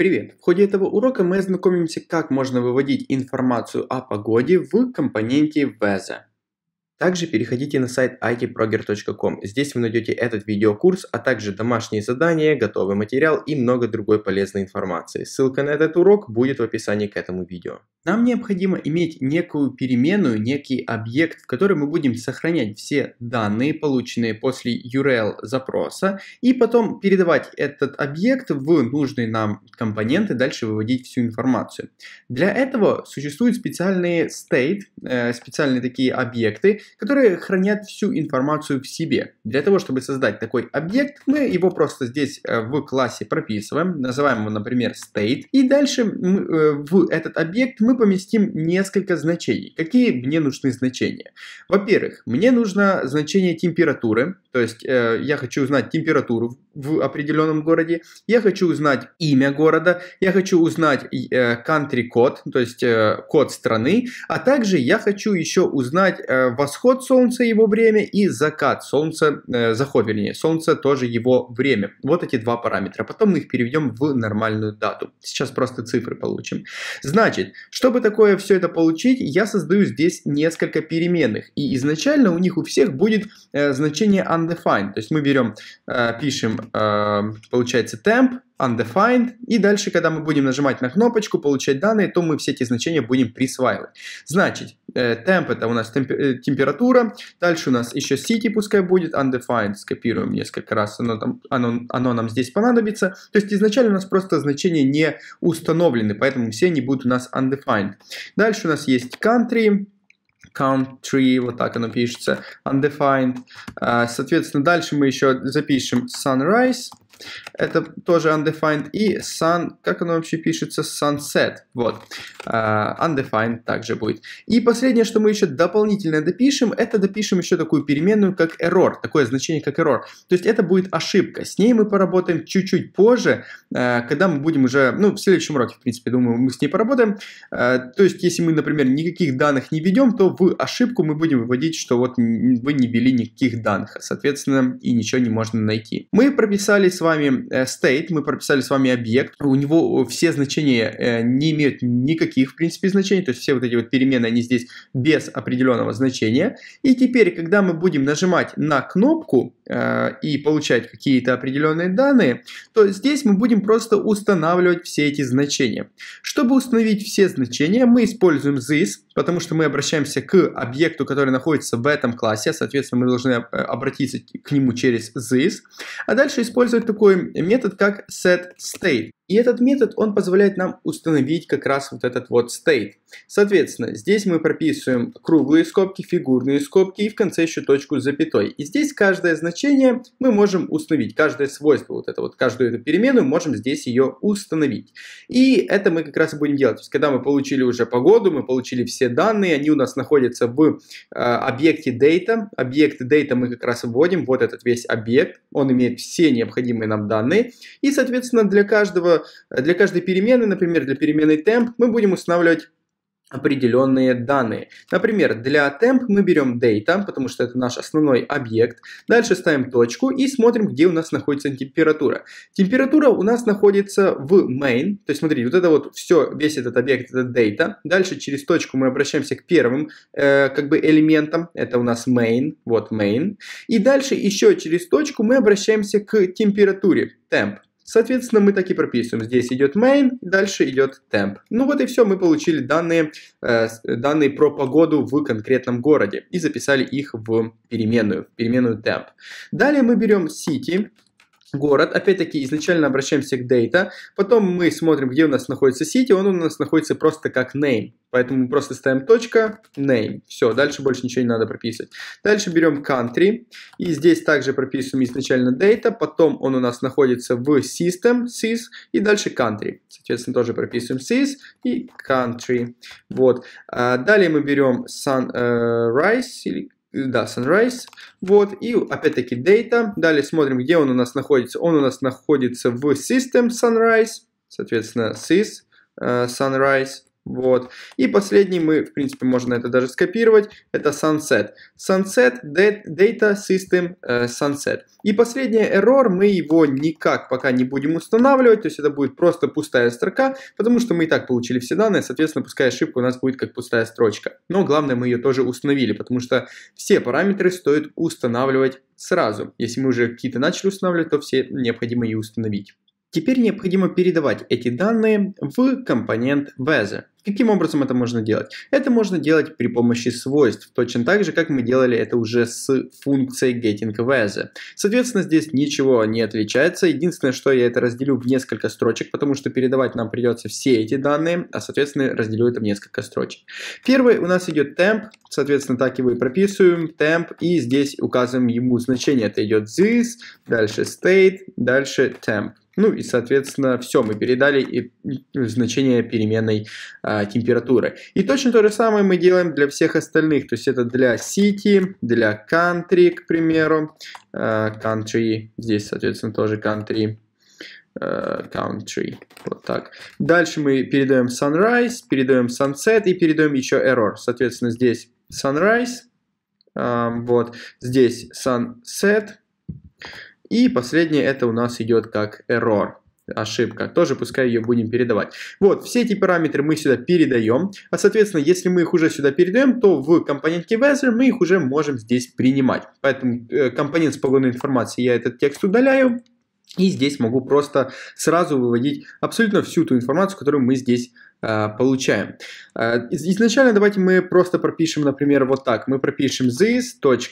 Привет! В ходе этого урока мы ознакомимся, как можно выводить информацию о погоде в компоненте Weather. Также переходите на сайт itproger.com. Здесь вы найдете этот видеокурс, а также домашние задания, готовый материал и много другой полезной информации. Ссылка на этот урок будет в описании к этому видео. Нам необходимо иметь некую переменную, некий объект, в который мы будем сохранять все данные, полученные после URL запроса, и потом передавать этот объект в нужные нам компоненты, дальше выводить всю информацию. Для этого существуют специальные state, э, специальные такие объекты, которые хранят всю информацию в себе. Для того, чтобы создать такой объект, мы его просто здесь э, в классе прописываем, называем его, например, state, и дальше э, в этот объект мы поместим несколько значений. Какие мне нужны значения? Во-первых, мне нужно значение температуры, то есть э, я хочу узнать температуру в определенном городе, я хочу узнать имя города, я хочу узнать country код, то есть код страны, а также я хочу еще узнать восход восход солнца его время и закат солнца, э, заход, вернее, солнца тоже его время. Вот эти два параметра. Потом мы их переведем в нормальную дату. Сейчас просто цифры получим. Значит, чтобы такое все это получить, я создаю здесь несколько переменных. И изначально у них у всех будет э, значение undefined. То есть мы берем, э, пишем, э, получается, temp, undefined, и дальше, когда мы будем нажимать на кнопочку, получать данные, то мы все эти значения будем присваивать. Значит, э, темп это у нас э, температура, дальше у нас еще city пускай будет, undefined, скопируем несколько раз, оно, там, оно, оно нам здесь понадобится. То есть изначально у нас просто значения не установлены, поэтому все они будут у нас undefined. Дальше у нас есть country, country, вот так оно пишется, undefined. А, соответственно, дальше мы еще запишем sunrise, это тоже undefined. И sun, как оно вообще пишется? Sunset. Вот. Uh, undefined также будет. И последнее, что мы еще дополнительно допишем, это допишем еще такую переменную, как error. Такое значение, как error. То есть это будет ошибка. С ней мы поработаем чуть-чуть позже, uh, когда мы будем уже, ну, в следующем уроке, в принципе, думаю, мы с ней поработаем. Uh, то есть если мы, например, никаких данных не ведем, то в ошибку мы будем выводить, что вот вы не ввели никаких данных. Соответственно, и ничего не можно найти. Мы прописали с вами вами э, state, мы прописали с вами объект, у него все значения э, не имеют никаких, в принципе, значений, то есть все вот эти вот перемены, они здесь без определенного значения. И теперь, когда мы будем нажимать на кнопку э, и получать какие-то определенные данные, то здесь мы будем просто устанавливать все эти значения. Чтобы установить все значения, мы используем this, потому что мы обращаемся к объекту, который находится в этом классе, соответственно, мы должны обратиться к нему через this, а дальше использовать такую такой метод, как set state. И этот метод, он позволяет нам установить как раз вот этот вот state. Соответственно, здесь мы прописываем круглые скобки, фигурные скобки и в конце еще точку с запятой. И здесь каждое значение мы можем установить, каждое свойство, вот это вот, каждую эту перемену можем здесь ее установить. И это мы как раз и будем делать. То есть, когда мы получили уже погоду, мы получили все данные, они у нас находятся в э, объекте data. Объект data мы как раз вводим, вот этот весь объект, он имеет все необходимые нам данные. И, соответственно, для каждого для каждой перемены, например, для переменной темп, мы будем устанавливать определенные данные. Например, для temp мы берем data, потому что это наш основной объект. Дальше ставим точку и смотрим, где у нас находится температура. Температура у нас находится в main. То есть, смотрите, вот это вот все, весь этот объект, это data. Дальше через точку мы обращаемся к первым э, как бы элементам. Это у нас main, вот main. И дальше еще через точку мы обращаемся к температуре, temp. Соответственно, мы так и прописываем. Здесь идет main, дальше идет temp. Ну вот и все, мы получили данные, э, данные про погоду в конкретном городе и записали их в переменную, в переменную temp. Далее мы берем city, город. Опять-таки, изначально обращаемся к data, потом мы смотрим, где у нас находится city, он у нас находится просто как name. Поэтому мы просто ставим точка, name. Все, дальше больше ничего не надо прописывать. Дальше берем country, и здесь также прописываем изначально data, потом он у нас находится в system, sys, и дальше country. Соответственно, тоже прописываем sys и country. Вот. А далее мы берем sunrise, или да, Sunrise, вот, и опять-таки data, далее смотрим, где он у нас находится, он у нас находится в system Sunrise, соответственно, sys uh, Sunrise, вот. И последний мы, в принципе, можно это даже скопировать, это Sunset. Sunset, Data System э, Sunset. И последний error, мы его никак пока не будем устанавливать, то есть это будет просто пустая строка, потому что мы и так получили все данные, соответственно, пускай ошибка у нас будет как пустая строчка. Но главное, мы ее тоже установили, потому что все параметры стоит устанавливать сразу. Если мы уже какие-то начали устанавливать, то все необходимо и установить. Теперь необходимо передавать эти данные в компонент Weather. Каким образом это можно делать? Это можно делать при помощи свойств, точно так же, как мы делали это уже с функцией gettingVS. Соответственно, здесь ничего не отличается. Единственное, что я это разделю в несколько строчек, потому что передавать нам придется все эти данные, а, соответственно, разделю это в несколько строчек. Первый у нас идет темп, соответственно, так его и прописываем, темп, и здесь указываем ему значение. Это идет this, дальше state, дальше temp. Ну и, соответственно, все, мы передали ну, значение переменной а, температуры. И точно то же самое мы делаем для всех остальных. То есть это для city, для country, к примеру. А, country, здесь, соответственно, тоже country. А, country. Вот так. Дальше мы передаем sunrise, передаем sunset и передаем еще error. Соответственно, здесь sunrise, а, вот здесь sunset, и последнее это у нас идет как error ошибка. Тоже пускай ее будем передавать. Вот, все эти параметры мы сюда передаем. А, соответственно, если мы их уже сюда передаем, то в компоненте Weather мы их уже можем здесь принимать. Поэтому э, компонент с погодной информацией я этот текст удаляю. И здесь могу просто сразу выводить абсолютно всю ту информацию, которую мы здесь а, получаем. А, изначально давайте мы просто пропишем, например, вот так. Мы пропишем this.props.city,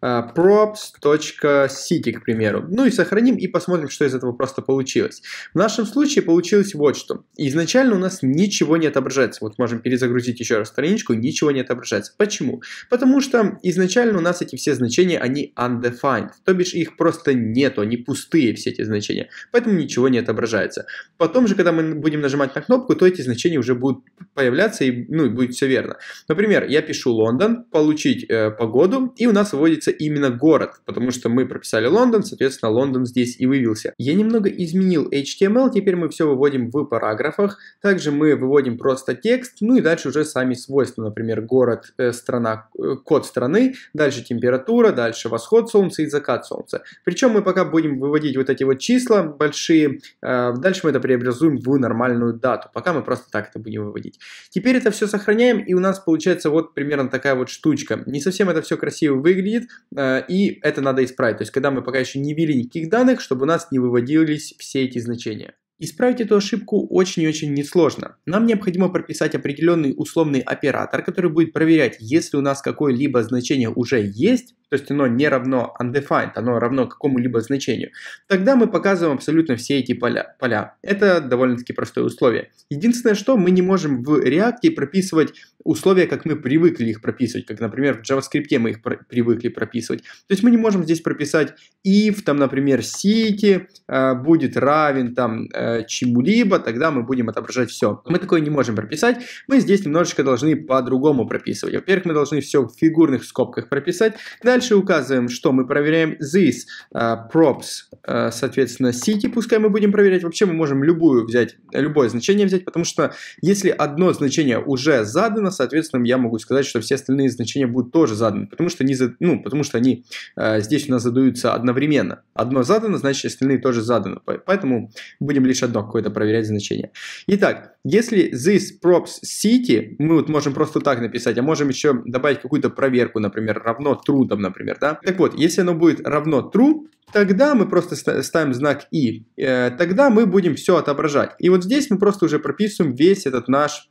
а, к примеру. Ну и сохраним и посмотрим, что из этого просто получилось. В нашем случае получилось вот что. Изначально у нас ничего не отображается. Вот можем перезагрузить еще раз страничку, ничего не отображается. Почему? Потому что изначально у нас эти все значения, они undefined. То бишь их просто нету, они пустые все эти значения. Поэтому ничего не отображается. Потом же, когда мы будем нажимать на кнопку, то эти значения значения уже будут появляться и ну, будет все верно. Например, я пишу Лондон, получить э, погоду, и у нас выводится именно город, потому что мы прописали Лондон, соответственно, Лондон здесь и вывелся. Я немного изменил HTML, теперь мы все выводим в параграфах, также мы выводим просто текст, ну и дальше уже сами свойства, например, город, э, страна, э, код страны, дальше температура, дальше восход солнца и закат солнца. Причем мы пока будем выводить вот эти вот числа большие, э, дальше мы это преобразуем в нормальную дату, пока мы просто просто так это будем выводить. Теперь это все сохраняем, и у нас получается вот примерно такая вот штучка. Не совсем это все красиво выглядит, э, и это надо исправить. То есть, когда мы пока еще не ввели никаких данных, чтобы у нас не выводились все эти значения. Исправить эту ошибку очень и очень несложно. Нам необходимо прописать определенный условный оператор, который будет проверять, если у нас какое-либо значение уже есть, то есть оно не равно undefined, оно равно какому-либо значению, тогда мы показываем абсолютно все эти поля. поля. Это довольно-таки простое условие. Единственное, что мы не можем в React прописывать условия, как мы привыкли их прописывать, как, например, в JavaScript мы их про привыкли прописывать. То есть мы не можем здесь прописать if, там, например, city э, будет равен там э, чему-либо, тогда мы будем отображать все. Мы такое не можем прописать, мы здесь немножечко должны по-другому прописывать. Во-первых, мы должны все в фигурных скобках прописать, дальше Дальше указываем, что мы проверяем this uh, props, uh, соответственно, city, пускай мы будем проверять. Вообще мы можем любую взять, любое значение взять, потому что если одно значение уже задано, соответственно, я могу сказать, что все остальные значения будут тоже заданы, потому что, не ну, потому что они uh, здесь у нас задаются одновременно. Одно задано, значит остальные тоже заданы. Поэтому будем лишь одно какое-то проверять значение. Итак, если this props city, мы вот можем просто так написать, а можем еще добавить какую-то проверку, например, равно true, там, например, да. Так вот, если оно будет равно true, тогда мы просто ставим знак и, э, тогда мы будем все отображать. И вот здесь мы просто уже прописываем весь этот наш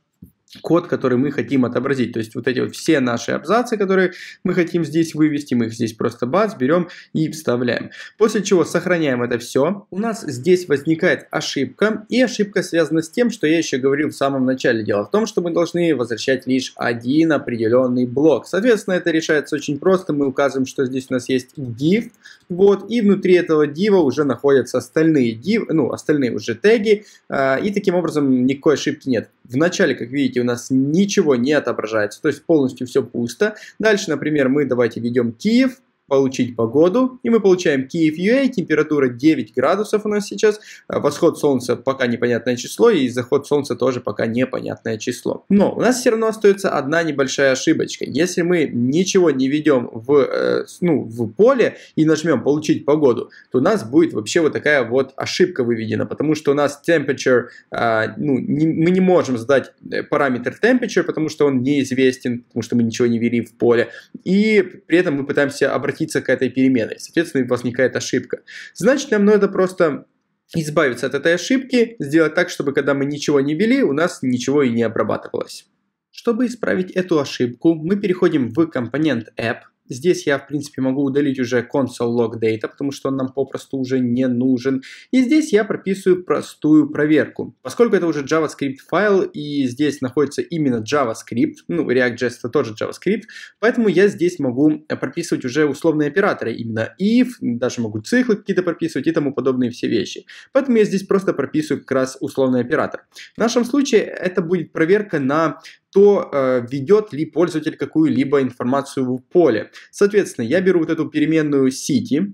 код, который мы хотим отобразить. То есть вот эти вот все наши абзацы, которые мы хотим здесь вывести, мы их здесь просто бац, берем и вставляем. После чего сохраняем это все. У нас здесь возникает ошибка, и ошибка связана с тем, что я еще говорил в самом начале. Дело в том, что мы должны возвращать лишь один определенный блок. Соответственно, это решается очень просто. Мы указываем, что здесь у нас есть div, вот, и внутри этого div уже находятся остальные div, ну, остальные уже теги, а, и таким образом никакой ошибки нет. В начале, как видите, у нас ничего не отображается, то есть полностью все пусто. Дальше, например, мы давайте введем Киев, получить погоду. И мы получаем Киев UA, э, температура 9 градусов у нас сейчас. А восход солнца пока непонятное число, и заход солнца тоже пока непонятное число. Но у нас все равно остается одна небольшая ошибочка. Если мы ничего не ведем в, э, ну, в поле и нажмем получить погоду, то у нас будет вообще вот такая вот ошибка выведена, потому что у нас temperature, а, ну, не, мы не можем задать э, параметр temperature, потому что он неизвестен, потому что мы ничего не ввели в поле. И при этом мы пытаемся обратить обратиться к этой переменной. Соответственно, возникает ошибка. Значит, нам надо просто избавиться от этой ошибки, сделать так, чтобы когда мы ничего не ввели, у нас ничего и не обрабатывалось. Чтобы исправить эту ошибку, мы переходим в компонент app, Здесь я, в принципе, могу удалить уже console log data, потому что он нам попросту уже не нужен. И здесь я прописываю простую проверку. Поскольку это уже JavaScript файл, и здесь находится именно JavaScript, ну, React.js это тоже JavaScript, поэтому я здесь могу э, прописывать уже условные операторы, именно if, даже могу циклы какие-то прописывать и тому подобные все вещи. Поэтому я здесь просто прописываю как раз условный оператор. В нашем случае это будет проверка на то э, ведет ли пользователь какую-либо информацию в поле. Соответственно, я беру вот эту переменную city,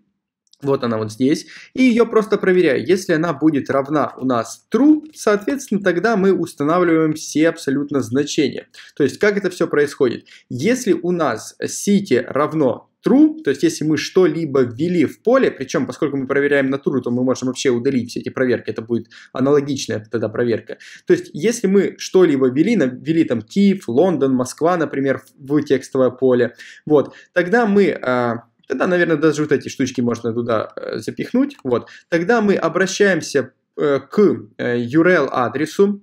вот она вот здесь, и ее просто проверяю. Если она будет равна у нас true, соответственно, тогда мы устанавливаем все абсолютно значения. То есть, как это все происходит? Если у нас city равно true, то есть если мы что-либо ввели в поле, причем поскольку мы проверяем на true, то мы можем вообще удалить все эти проверки, это будет аналогичная тогда проверка. То есть если мы что-либо ввели, ввели там Киев, Лондон, Москва, например, в текстовое поле, вот, тогда мы а, тогда, наверное, даже вот эти штучки можно туда э, запихнуть, вот, тогда мы обращаемся э, к э, URL-адресу,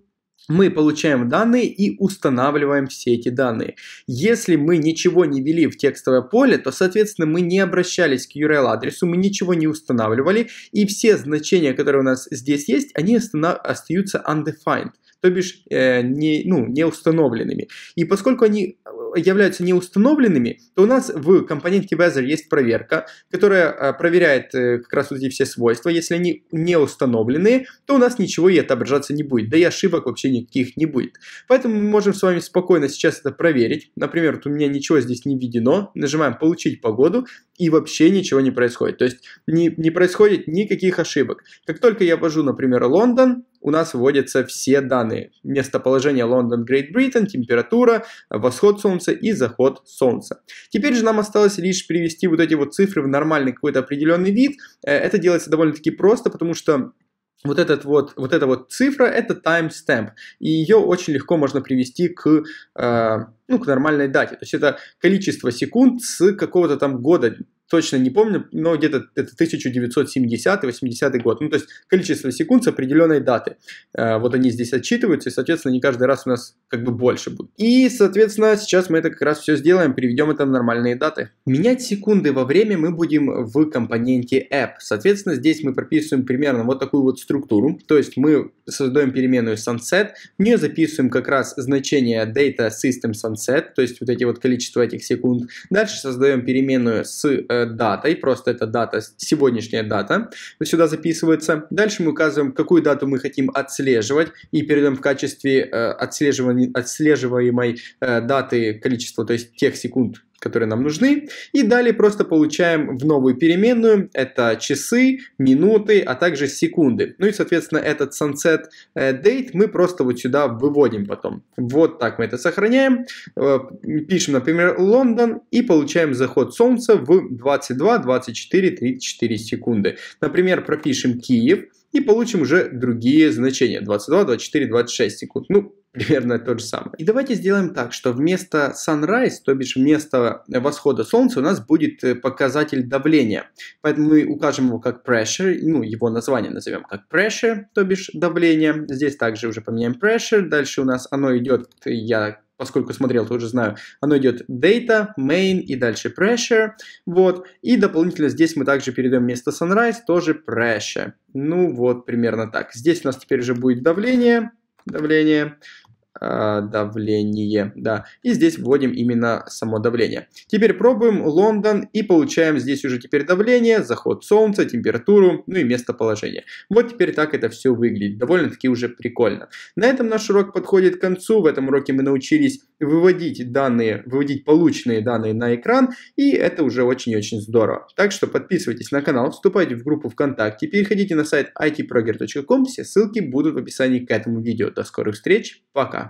мы получаем данные и устанавливаем все эти данные. Если мы ничего не ввели в текстовое поле, то, соответственно, мы не обращались к URL-адресу, мы ничего не устанавливали, и все значения, которые у нас здесь есть, они остаются undefined то бишь э, не, ну, неустановленными. И поскольку они э, являются неустановленными, то у нас в компоненте Weather есть проверка, которая э, проверяет э, как раз вот эти все свойства. Если они не установлены, то у нас ничего и отображаться не будет, да и ошибок вообще никаких не будет. Поэтому мы можем с вами спокойно сейчас это проверить. Например, вот у меня ничего здесь не введено, нажимаем «Получить погоду», и вообще ничего не происходит. То есть не, не происходит никаких ошибок. Как только я ввожу, например, Лондон, у нас вводятся все данные. Местоположение Лондон, Great Britain, температура, восход солнца и заход солнца. Теперь же нам осталось лишь привести вот эти вот цифры в нормальный какой-то определенный вид. Э, это делается довольно-таки просто, потому что вот, этот вот, вот эта вот цифра – это timestamp, и ее очень легко можно привести к, э, ну, к нормальной дате. То есть это количество секунд с какого-то там года, точно не помню, но где-то это 1970-80 год. Ну, то есть количество секунд с определенной даты. Э, вот они здесь отчитываются, и, соответственно, не каждый раз у нас как бы больше будет. И, соответственно, сейчас мы это как раз все сделаем, приведем это в нормальные даты. Менять секунды во время мы будем в компоненте app. Соответственно, здесь мы прописываем примерно вот такую вот структуру. То есть мы создаем переменную sunset, в нее записываем как раз значение data system sunset, то есть вот эти вот количество этих секунд. Дальше создаем переменную с э, Э, датой, просто это дата, сегодняшняя дата, сюда записывается. Дальше мы указываем, какую дату мы хотим отслеживать и передаем в качестве э, отслеживаемой э, даты количество, то есть тех секунд, которые нам нужны. И далее просто получаем в новую переменную. Это часы, минуты, а также секунды. Ну и, соответственно, этот sunset э, date мы просто вот сюда выводим потом. Вот так мы это сохраняем. Э, пишем, например, Лондон и получаем заход солнца в 22, 24, 34 секунды. Например, пропишем Киев и получим уже другие значения. 22, 24, 26 секунд. Ну, примерно то же самое. И давайте сделаем так, что вместо sunrise, то бишь вместо восхода солнца, у нас будет э, показатель давления. Поэтому мы укажем его как pressure, ну, его название назовем как pressure, то бишь давление. Здесь также уже поменяем pressure. Дальше у нас оно идет, я поскольку смотрел, то уже знаю, оно идет data, main и дальше pressure, вот, и дополнительно здесь мы также перейдем вместо sunrise, тоже pressure, ну вот, примерно так, здесь у нас теперь уже будет давление, давление, Э, давление, да. И здесь вводим именно само давление. Теперь пробуем Лондон и получаем здесь уже теперь давление, заход солнца, температуру, ну и местоположение. Вот теперь так это все выглядит, довольно-таки уже прикольно. На этом наш урок подходит к концу, в этом уроке мы научились выводить данные, выводить полученные данные на экран, и это уже очень-очень здорово. Так что подписывайтесь на канал, вступайте в группу ВКонтакте, переходите на сайт itproger.com, все ссылки будут в описании к этому видео. До скорых встреч, пока!